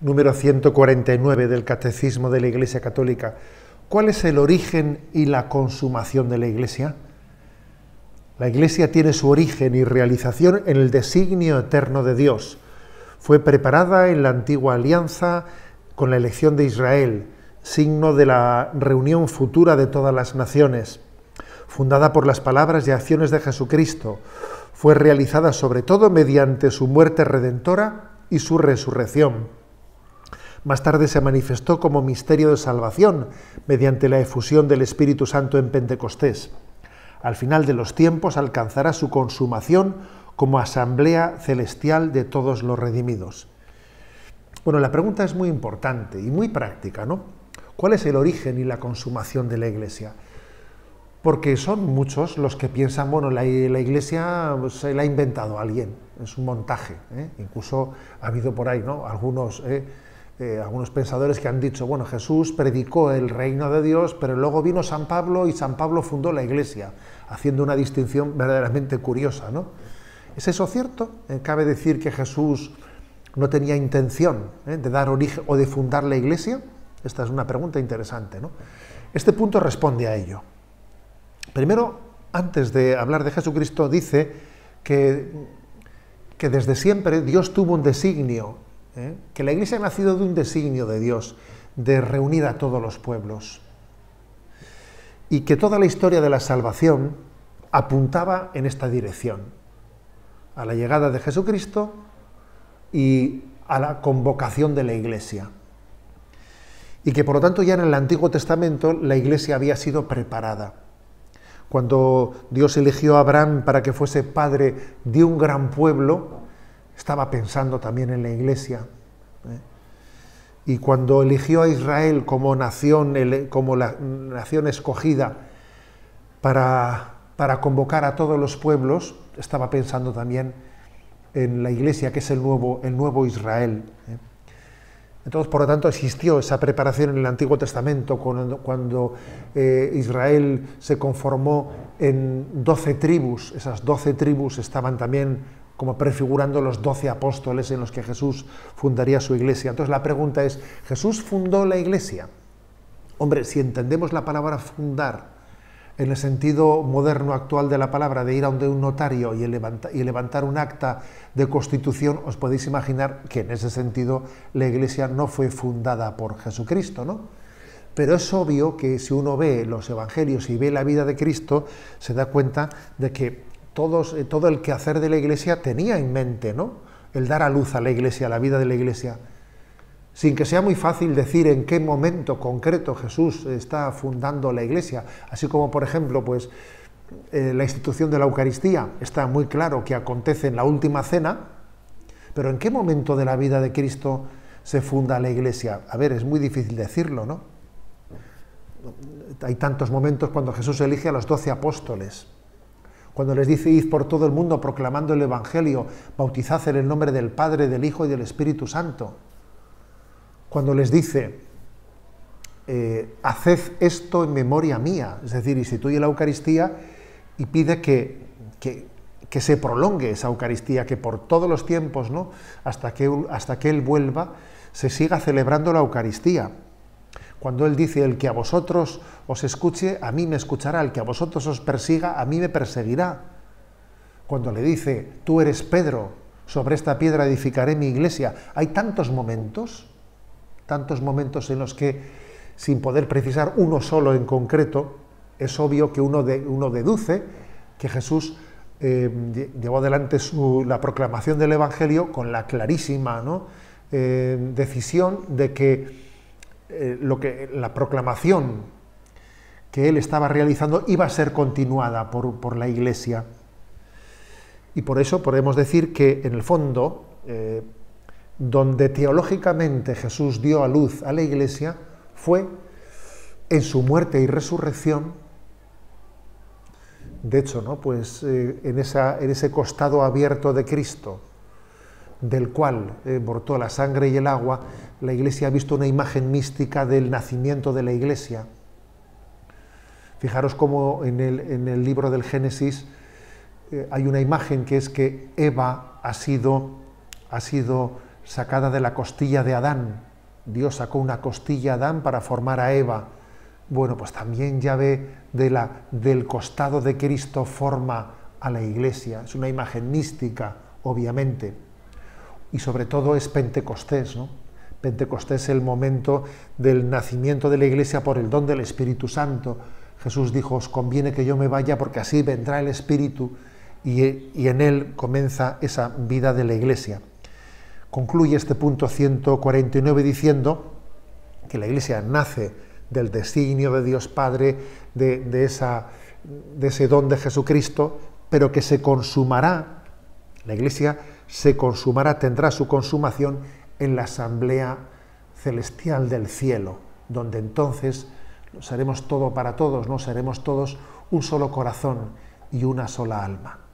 número 149 del Catecismo de la Iglesia Católica, ¿cuál es el origen y la consumación de la Iglesia? La Iglesia tiene su origen y realización en el designio eterno de Dios. Fue preparada en la antigua alianza con la elección de Israel, signo de la reunión futura de todas las naciones. Fundada por las palabras y acciones de Jesucristo, fue realizada sobre todo mediante su muerte redentora y su resurrección más tarde se manifestó como misterio de salvación mediante la efusión del Espíritu Santo en Pentecostés. Al final de los tiempos alcanzará su consumación como asamblea celestial de todos los redimidos. Bueno, la pregunta es muy importante y muy práctica, ¿no? ¿Cuál es el origen y la consumación de la Iglesia? Porque son muchos los que piensan, bueno, la, Iglesia se la ha inventado alguien, es un montaje. ¿eh? Incluso ha habido por ahí, ¿no? Algunos... ¿eh? Eh, algunos pensadores que han dicho, bueno, Jesús predicó el reino de Dios, pero luego vino San Pablo y San Pablo fundó la iglesia, haciendo una distinción verdaderamente curiosa. ¿no? ¿Es eso cierto? Eh, ¿Cabe decir que Jesús no tenía intención eh, de dar origen o de fundar la iglesia? Esta es una pregunta interesante. Este punto responde a ello. Primero, antes de hablar de Jesucristo, dice que, que desde siempre Dios tuvo un designio ¿eh? que la Iglesia ha nacido de un designio de Dios, de reunir a todos los pueblos, y que toda la historia de la salvación apuntaba en esta dirección, a la llegada de Jesucristo y a la convocación de la Iglesia. Y que por lo tanto ya en el Antiguo Testamento la Iglesia había sido preparada. Cuando Dios eligió a Abraham para que fuese padre de un gran pueblo, estaba pensando también en la iglesia. ¿eh? Y cuando eligió a Israel como nación, como la nación escogida para, convocar a todos los pueblos, estaba pensando también en la iglesia, que es el nuevo, el nuevo Israel. ¿eh? Entonces, por lo tanto, existió esa preparación en el Antiguo Testamento cuando, cuando eh, Israel se conformó en doce tribus. Esas doce tribus estaban también como prefigurando los doce apóstoles en los que Jesús fundaría su iglesia. Entonces la pregunta es, ¿Jesús fundó la iglesia? Hombre, si entendemos la palabra fundar en el sentido moderno actual de la palabra, de ir a donde un notario y, y levantar un acta de constitución, os podéis imaginar que en ese sentido la iglesia no fue fundada por Jesucristo, ¿no? Pero es obvio que si uno ve los evangelios y ve la vida de Cristo, se da cuenta de que eh, todo el quehacer de la Iglesia tenía en mente, ¿no? El dar a luz a la Iglesia, a la vida de la Iglesia. Sin que sea muy fácil decir en qué momento concreto Jesús está fundando la Iglesia, así como, por ejemplo, pues eh, la institución de la Eucaristía está muy claro que acontece en la última cena, pero ¿en qué momento de la vida de Cristo se funda la Iglesia? A ver, es muy difícil decirlo, ¿no? Hay tantos momentos cuando Jesús elige a los doce apóstoles cuando les dice, id por todo el mundo proclamando el Evangelio, bautizad en el nombre del Padre, del Hijo y del Espíritu Santo. Cuando les dice, eh, haced esto en memoria mía, es decir, instituye la Eucaristía y pide que, que, se prolongue esa Eucaristía, que por todos los tiempos, ¿no? hasta, que, hasta que Él vuelva, se siga celebrando la Eucaristía cuando Él dice, el que a vosotros os escuche, a mí me escuchará, el que a vosotros os persiga, a mí me perseguirá. Cuando le dice, tú eres Pedro, sobre esta piedra edificaré mi iglesia, hay tantos momentos, tantos momentos en los que, sin poder precisar uno solo en concreto, es obvio que uno, deduce que Jesús eh, llevó adelante la proclamación del Evangelio con la clarísima ¿no? Eh, decisión de que eh, lo que, la proclamación que él estaba realizando iba a ser continuada por, la Iglesia. Y por eso podemos decir que, en el fondo, eh, donde teológicamente Jesús dio a luz a la Iglesia fue en su muerte y resurrección. De hecho, ¿no? pues, eh, en, esa, en ese costado abierto de Cristo, del cual, eh, bortó la sangre y el agua, la Iglesia ha visto una imagen mística del nacimiento de la Iglesia. Fijaros cómo en el, libro del Génesis eh, hay una imagen que es que Eva ha sido, sacada de la costilla de Adán. Dios sacó una costilla a Adán para formar a Eva. Bueno, pues también ya ve del costado de Cristo forma a la iglesia. Es una imagen mística, obviamente y sobre todo es Pentecostés. ¿no? Pentecostés es el momento del nacimiento de la Iglesia por el don del Espíritu Santo. Jesús dijo, os conviene que yo me vaya porque así vendrá el Espíritu y, en él comienza esa vida de la Iglesia. Concluye este punto 149 diciendo que la Iglesia nace del designio de Dios Padre, de, de, esa, de ese don de Jesucristo, pero que se consumará. La Iglesia se consumará, tendrá su consumación en la asamblea celestial del cielo, donde entonces seremos todo para todos, no seremos todos un solo corazón y una sola alma.